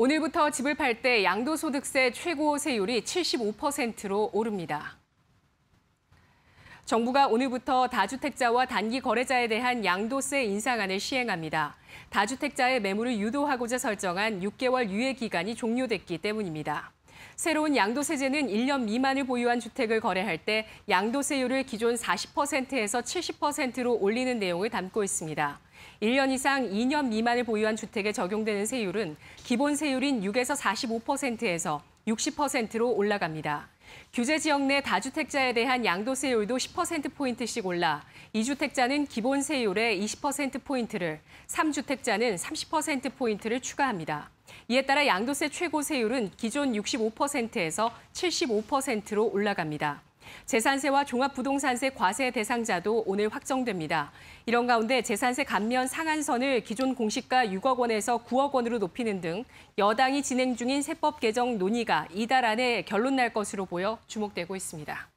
오늘부터 집을 팔 때 양도소득세 최고 세율이 75%로 오릅니다. 정부가 오늘부터 다주택자와 단기 거래자에 대한 양도세 인상안을 시행합니다. 다주택자의 매물을 유도하고자 설정한 6개월 유예 기간이 종료됐기 때문입니다. 새로운 양도세제는 1년 미만을 보유한 주택을 거래할 때 양도세율을 기존 40%에서 70%로 올리는 내용을 담고 있습니다. 1년 이상 2년 미만을 보유한 주택에 적용되는 세율은 기본 세율인 6에서 45%에서 60%로 올라갑니다. 규제 지역 내 다주택자에 대한 양도세율도 10%포인트씩 올라 2주택자는 기본 세율의 20%포인트를, 3주택자는 30%포인트를 추가합니다. 이에 따라 양도세 최고 세율은 기존 65%에서 75%로 올라갑니다. 재산세와 종합부동산세 과세 대상자도 오늘 확정됩니다. 이런 가운데 재산세 감면 상한선을 기존 공시가 6억 원에서 9억 원으로 높이는 등 여당이 진행 중인 세법 개정 논의가 이달 안에 결론 날 것으로 보여 주목되고 있습니다.